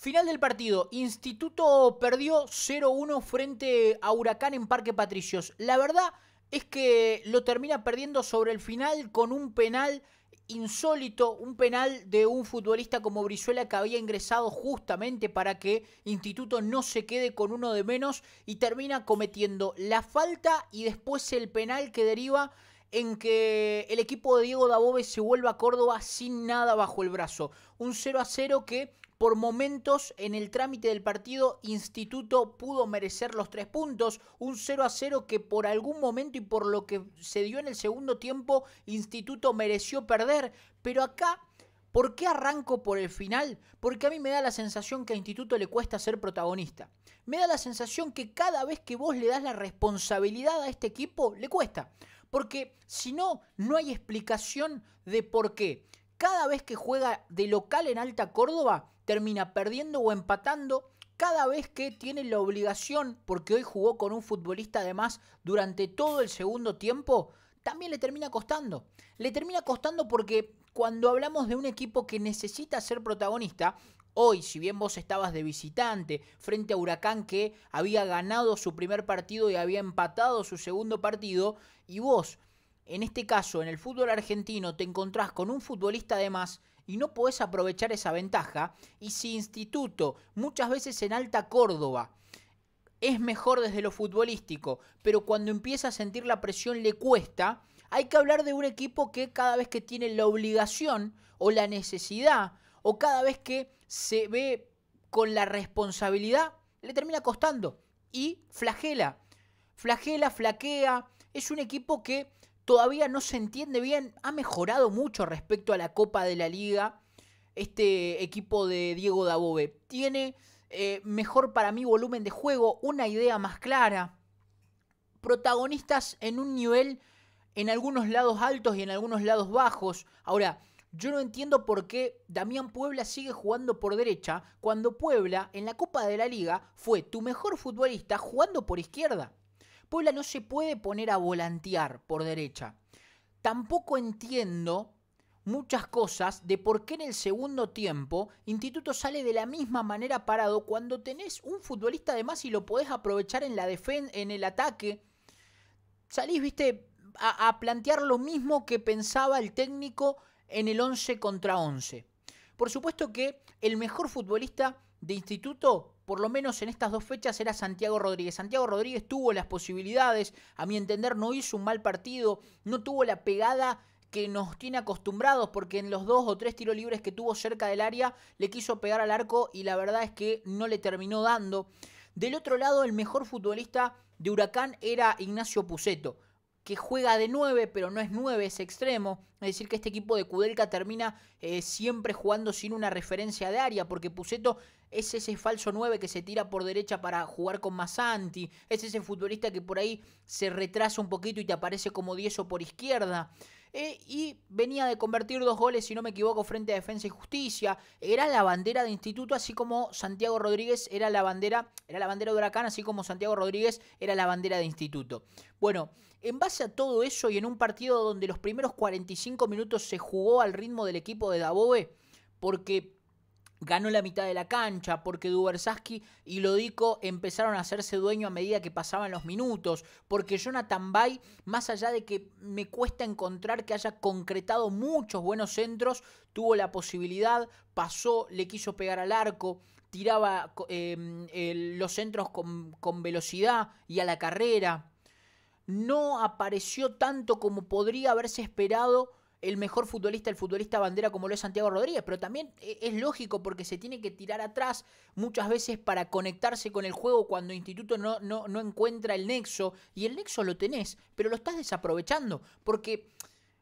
Final del partido, Instituto perdió 0-1 frente a Huracán en Parque Patricios. La verdad es que lo termina perdiendo sobre el final con un penal insólito, un penal de un futbolista como Brizuela que había ingresado justamente para que Instituto no se quede con uno de menos y termina cometiendo la falta y después el penal que deriva en que el equipo de Diego Dabove se vuelva a Córdoba sin nada bajo el brazo. Un 0 a 0 que por momentos en el trámite del partido Instituto pudo merecer los tres puntos, un 0 a 0 que por algún momento y por lo que se dio en el segundo tiempo Instituto mereció perder, pero acá ¿Por qué arranco por el final? Porque a mí me da la sensación que a Instituto le cuesta ser protagonista. Me da la sensación que cada vez que vos le das la responsabilidad a este equipo, le cuesta. Porque si no, no hay explicación de por qué. Cada vez que juega de local en Alta Córdoba, termina perdiendo o empatando cada vez que tiene la obligación, porque hoy jugó con un futbolista además durante todo el segundo tiempo, también le termina costando. Le termina costando porque cuando hablamos de un equipo que necesita ser protagonista, hoy, si bien vos estabas de visitante frente a Huracán que había ganado su primer partido y había empatado su segundo partido, y vos, en este caso, en el fútbol argentino, te encontrás con un futbolista de más y no podés aprovechar esa ventaja, y si Instituto, muchas veces en Alta Córdoba, es mejor desde lo futbolístico, pero cuando empieza a sentir la presión le cuesta, hay que hablar de un equipo que cada vez que tiene la obligación o la necesidad o cada vez que se ve con la responsabilidad, le termina costando y flagela. Flagela, flaquea. Es un equipo que todavía no se entiende bien. Ha mejorado mucho respecto a la Copa de la Liga. Este equipo de Diego Dabove tiene eh, mejor para mí volumen de juego, una idea más clara. Protagonistas en un nivel en algunos lados altos y en algunos lados bajos. Ahora, yo no entiendo por qué Damián Puebla sigue jugando por derecha cuando Puebla en la Copa de la Liga fue tu mejor futbolista jugando por izquierda. Puebla no se puede poner a volantear por derecha. Tampoco entiendo muchas cosas de por qué en el segundo tiempo Instituto sale de la misma manera parado cuando tenés un futbolista de más y lo podés aprovechar en, la en el ataque. Salís, viste, a, a plantear lo mismo que pensaba el técnico en el 11 contra 11. Por supuesto que el mejor futbolista de instituto, por lo menos en estas dos fechas, era Santiago Rodríguez. Santiago Rodríguez tuvo las posibilidades, a mi entender no hizo un mal partido, no tuvo la pegada que nos tiene acostumbrados porque en los dos o tres tiros libres que tuvo cerca del área le quiso pegar al arco y la verdad es que no le terminó dando. Del otro lado, el mejor futbolista de Huracán era Ignacio Puseto que juega de 9, pero no es 9, es extremo. Es decir, que este equipo de Kudelka termina eh, siempre jugando sin una referencia de área, porque Puseto es ese falso 9 que se tira por derecha para jugar con Masanti, es ese futbolista que por ahí se retrasa un poquito y te aparece como 10 o por izquierda. Eh, y venía de convertir dos goles, si no me equivoco, frente a Defensa y Justicia. Era la bandera de Instituto, así como Santiago Rodríguez era la bandera, era la bandera de Huracán, así como Santiago Rodríguez era la bandera de Instituto. Bueno, en base a todo eso y en un partido donde los primeros 45 minutos se jugó al ritmo del equipo de Dabobe, porque ganó la mitad de la cancha porque Dubersaski y Lodico empezaron a hacerse dueño a medida que pasaban los minutos, porque Jonathan Bay, más allá de que me cuesta encontrar que haya concretado muchos buenos centros, tuvo la posibilidad, pasó, le quiso pegar al arco, tiraba em, los centros con velocidad y a la carrera. No apareció tanto como podría haberse esperado el mejor futbolista, el futbolista bandera como lo es Santiago Rodríguez, pero también e, es lógico porque se tiene que tirar atrás muchas veces para conectarse con el juego cuando Instituto no, no, encuentra el nexo y el nexo lo tenés, pero lo estás desaprovechando porque...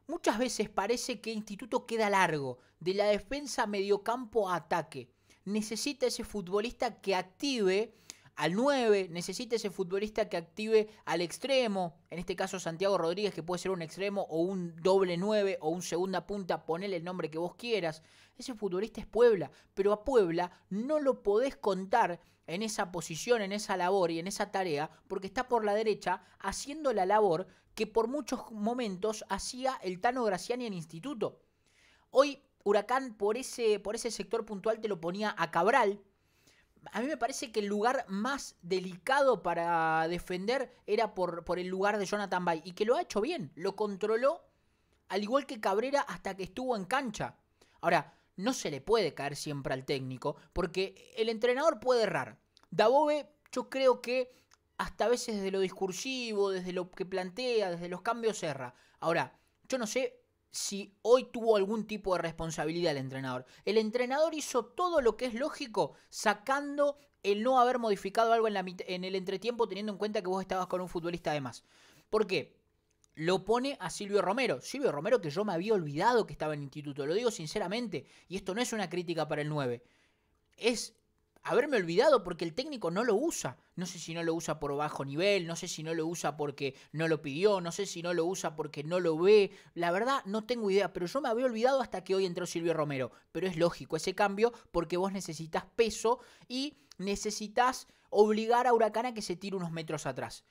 Muchas veces parece que Instituto queda largo, de la defensa a mediocampo a ataque. Necesita ese futbolista que active al 9, necesita ese futbolista que active al extremo, en este caso Santiago Rodríguez, que puede ser un extremo o un doble 9 o un segunda punta, ponele el nombre que vos quieras. Ese futbolista es Puebla, pero a Puebla no lo podés contar en esa posición, en esa labor y en esa tarea, porque está por la derecha haciendo la labor que por muchos momentos hacía el Tano Graciani en instituto. Hoy Huracán por ese, por ese sector puntual te lo ponía a Cabral, a mí me parece que el lugar más delicado para defender era por, el lugar de Jonathan Bay. Y que lo ha hecho bien. Lo controló al igual que Cabrera hasta que estuvo en cancha. Ahora, no se le puede caer siempre al técnico, porque el entrenador puede errar. Dabove, yo creo que hasta a veces desde lo discursivo, desde lo que plantea, desde los cambios erra. Ahora, yo no sé si hoy tuvo algún tipo de responsabilidad el entrenador. El entrenador hizo todo lo que es lógico sacando el no haber modificado algo en, en el entretiempo teniendo en cuenta que vos estabas con un futbolista además más. ¿Por qué? Lo pone a Silvio Romero. Silvio Romero que yo me había olvidado que estaba en instituto, lo digo sinceramente, y esto no es una crítica para el 9. Es haberme olvidado porque el técnico no lo usa. No sé si no lo usa por bajo nivel, no sé si no lo usa porque no lo pidió, no sé si no lo usa porque no lo ve. La verdad no tengo idea, pero yo me había olvidado hasta que hoy entró Silvio Romero. Pero es lógico ese cambio porque vos necesitas peso y necesitas obligar a Huracán a que se tire unos metros atrás.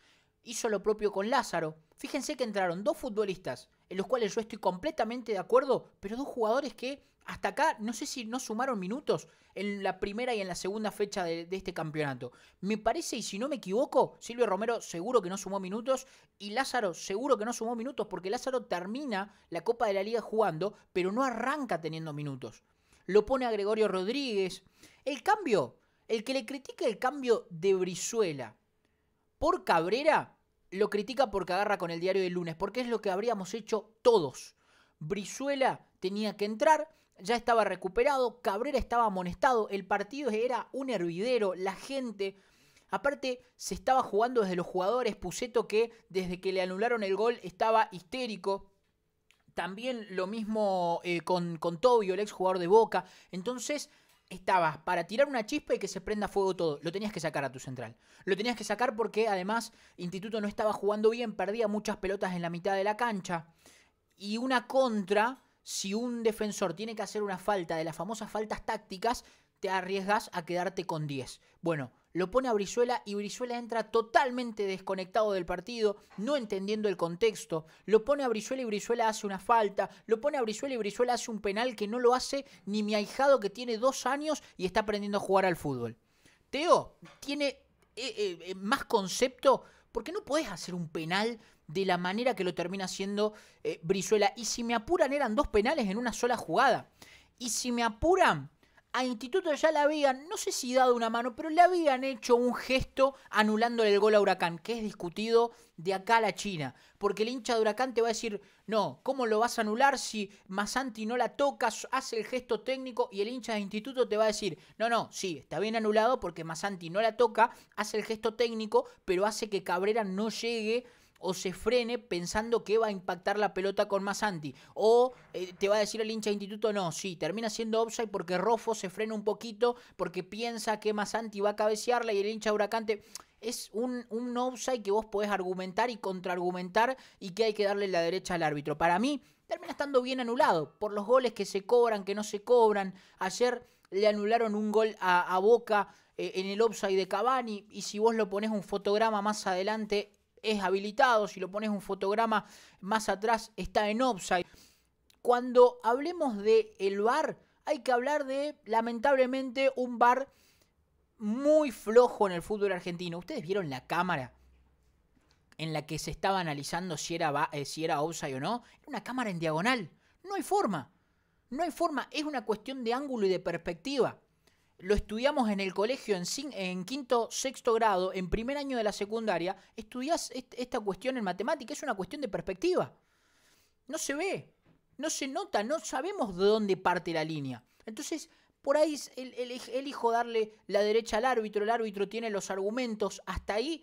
Hizo lo propio con Lázaro. Fíjense que entraron dos futbolistas, en los cuales yo estoy completamente de acuerdo, pero dos jugadores que hasta acá, no sé si no sumaron minutos en la primera y en la segunda fecha de, este campeonato. Me parece, y si no me equivoco, Silvio Romero seguro que no sumó minutos y Lázaro seguro que no sumó minutos porque Lázaro termina la Copa de la Liga jugando, pero no arranca teniendo minutos. Lo pone a Gregorio Rodríguez. El cambio, el que le critica el cambio de Brizuela por Cabrera, lo critica porque agarra con el diario del lunes, porque es lo que habríamos hecho todos. Brizuela tenía que entrar, ya estaba recuperado, Cabrera estaba amonestado, el partido era un hervidero, la gente... Aparte, se estaba jugando desde los jugadores, Puseto que desde que le anularon el gol estaba histérico. También lo mismo eh, con, con Tobio, el ex jugador de Boca. Entonces, estaba para tirar una chispa y que se prenda fuego todo. Lo tenías que sacar a tu central. Lo tenías que sacar porque además Instituto no estaba jugando bien, perdía muchas pelotas en la mitad de la cancha. Y una contra si un defensor tiene que hacer una falta de las famosas faltas tácticas, te arriesgas a quedarte con 10. Bueno, lo pone a Brizuela y Brizuela entra totalmente desconectado del partido, no entendiendo el contexto. Lo pone a Brizuela y Brizuela hace una falta. Lo pone a Brizuela y Brizuela hace un penal que no lo hace ni mi ahijado que tiene dos años y está aprendiendo a jugar al fútbol. Teo tiene eh, eh, eh, más concepto porque no puedes hacer un penal de la manera que lo termina haciendo eh, Brizuela. Y si me apuran, eran dos penales en una sola jugada. Y si me apuran, a Instituto ya le habían, no sé si dado una mano, pero le habían hecho un gesto anulándole el gol a Huracán, que es discutido de acá a la China. Porque el hincha de Huracán te va a decir, no, ¿cómo lo vas a anular si Masanti no la toca, hace el gesto técnico? Y el hincha de Instituto te va a decir, no, no, sí, está bien anulado porque Masanti no la toca, hace el gesto técnico, pero hace que Cabrera no llegue o se frene pensando que va a impactar la pelota con Masanti. O eh, te va a decir el hincha de instituto, no, sí, termina siendo offside porque Rofo se frena un poquito porque piensa que Masanti va a cabecearla y el hincha huracante es un, offside que vos podés argumentar y contraargumentar y que hay que darle la derecha al árbitro. Para mí, termina estando bien anulado por los goles que se cobran, que no se cobran. Ayer le anularon un gol a, Boca eh, en el offside de Cavani y si vos lo pones un fotograma más adelante es habilitado, si lo pones un fotograma más atrás está en offside. Cuando hablemos de el VAR, hay que hablar de lamentablemente un bar muy flojo en el fútbol argentino. Ustedes vieron la cámara en la que se estaba analizando si era, eh, si era offside o no, era una cámara en diagonal. No hay forma. No hay forma, es una cuestión de ángulo y de perspectiva lo estudiamos en el colegio en, quinto, sexto grado, en primer año de la secundaria, estudias esta cuestión en matemática, es una cuestión de perspectiva. No se ve, no se nota, no sabemos de dónde parte la línea. Entonces, por ahí el, elijo darle la derecha al árbitro, el árbitro tiene los argumentos, hasta ahí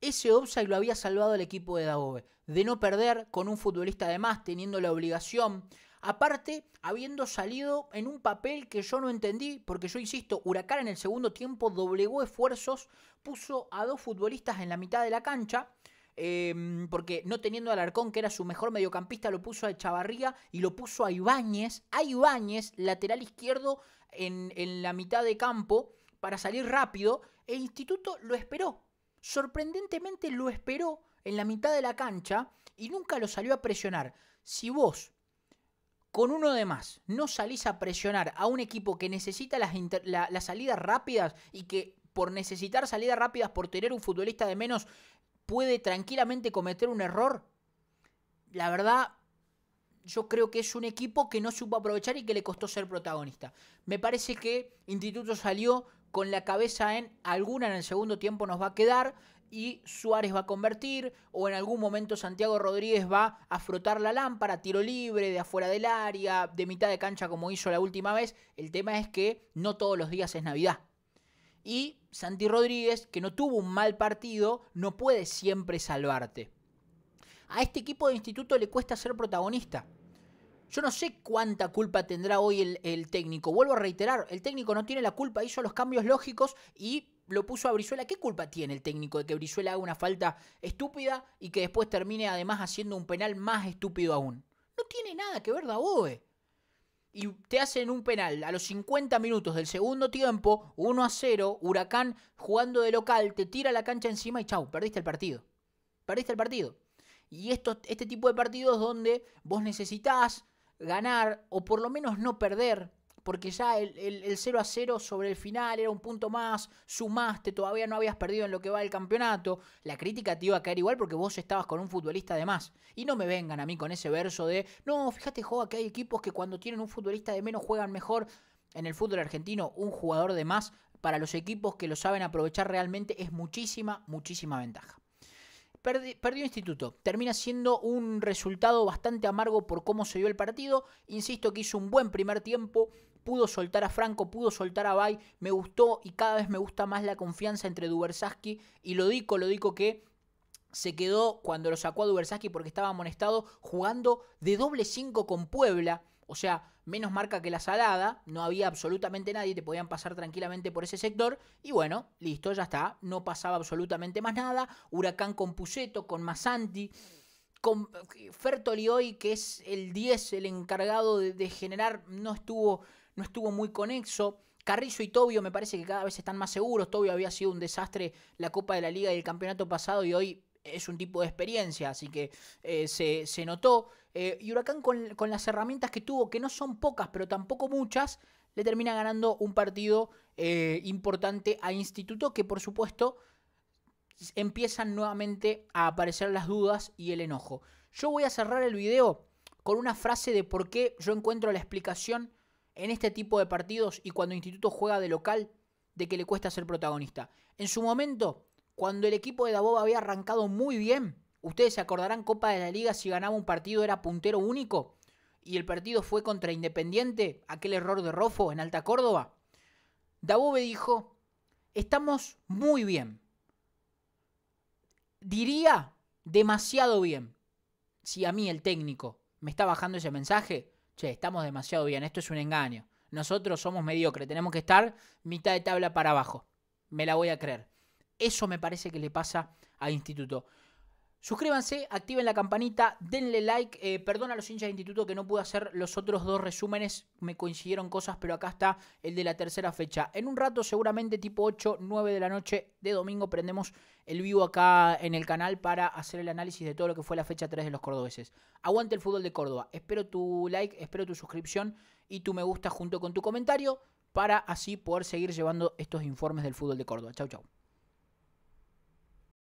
ese offside lo había salvado el equipo de Dagobe, de no perder con un futbolista de más, teniendo la obligación, Aparte, habiendo salido en un papel que yo no entendí, porque yo insisto, Huracán en el segundo tiempo doblegó esfuerzos, puso a dos futbolistas en la mitad de la cancha. Em, porque no teniendo al Arcón, que era su mejor mediocampista, lo puso a Echavarría y lo puso a Ibáñez, a Ibáñez, lateral izquierdo en la mitad de campo, para salir rápido. El instituto lo esperó, sorprendentemente lo esperó en la mitad de la cancha y nunca lo salió a presionar. Si vos con uno de más, no salís a presionar a un equipo que necesita las, salidas rápidas y que por necesitar salidas rápidas, por tener un futbolista de menos, puede tranquilamente cometer un error, la verdad, yo creo que es un equipo que no supo aprovechar y que le costó ser protagonista. Me parece que Instituto salió con la cabeza en alguna en el segundo tiempo nos va a quedar, y Suárez va a convertir, o en algún momento Santiago Rodríguez va a frotar la lámpara, tiro libre, de afuera del área, de mitad de cancha como hizo la última vez. El tema es que no todos los días es Navidad. Y Santi Rodríguez, que no tuvo un mal partido, no puede siempre salvarte. A este equipo de instituto le cuesta ser protagonista. Yo no sé cuánta culpa tendrá hoy el, el técnico. Vuelvo a reiterar, el técnico no tiene la culpa, hizo los cambios lógicos y lo puso a Brizuela. ¿Qué culpa tiene el técnico de que Brizuela haga una falta estúpida y que después termine además haciendo un penal más estúpido aún? No tiene nada que ver Daboe. Y te hacen un penal a los 50 minutos del segundo tiempo, 1 a 0, Huracán jugando de local, te tira la cancha encima y chau, perdiste el partido. Perdiste el partido. Y esto, este tipo de partidos donde vos necesitas ganar o por lo menos no perder porque ya el, 0 a 0 sobre el final era un punto más, sumaste, todavía no habías perdido en lo que va el campeonato, la crítica te iba a caer igual porque vos estabas con un futbolista de más. Y no me vengan a mí con ese verso de, no, fíjate, Joa, que hay equipos que cuando tienen un futbolista de menos juegan mejor. En el fútbol argentino, un jugador de más para los equipos que lo saben aprovechar realmente es muchísima, muchísima ventaja perdió Instituto. Termina siendo un resultado bastante amargo por cómo se dio el partido. Insisto que hizo un buen primer tiempo pudo soltar a Franco, pudo soltar a Bay, me gustó y cada vez me gusta más la confianza entre Dubersaski y lo lo digo que se quedó cuando lo sacó a Dubersaski porque estaba amonestado jugando de doble 5 con Puebla. O sea, menos marca que la salada, no había absolutamente nadie, te podían pasar tranquilamente por ese sector. Y bueno, listo, ya está, no pasaba absolutamente más nada. Huracán con Puseto, con Masanti, con eh, Fertoli hoy, que es el 10, el encargado de generar, no estuvo no estuvo muy conexo. Carrizo y Tobio me parece que cada vez están más seguros. Tobio había sido un desastre la Copa de la Liga y el campeonato pasado y hoy es un tipo de experiencia, así que eh, se, notó. Eh, y Huracán con, las herramientas que tuvo, que no son pocas, pero tampoco muchas, le termina ganando un partido eh, importante a Instituto, que por supuesto empiezan nuevamente a aparecer las dudas y el enojo. Yo voy a cerrar el video con una frase de por qué yo encuentro la explicación en este tipo de partidos y cuando Instituto juega de local de que le cuesta ser protagonista. En su momento, cuando el equipo de Daboba había arrancado muy bien, ustedes se acordarán Copa de la Liga si ganaba un partido era puntero único y el partido fue contra Independiente, aquel error de Rofo en Alta Córdoba. Dabobe dijo, estamos muy bien. Diría demasiado bien. Si a mí el técnico me está bajando ese mensaje, che, estamos demasiado bien, esto es un engaño. Nosotros somos mediocres, tenemos que estar mitad de tabla para abajo. Me la voy a creer. Eso me parece que le pasa a Instituto. Suscríbanse, activen la campanita, denle like. Eh, perdón a los hinchas de instituto que no pude hacer los otros dos resúmenes. Me coincidieron cosas, pero acá está el de la tercera fecha. En un rato, seguramente tipo 8, 9 de la noche de domingo, prendemos el vivo acá en el canal para hacer el análisis de todo lo que fue la fecha 3 de los cordobeses. Aguante el fútbol de Córdoba. Espero tu like, espero tu suscripción y tu me gusta junto con tu comentario para así poder seguir llevando estos informes del fútbol de Córdoba. Chau, chau.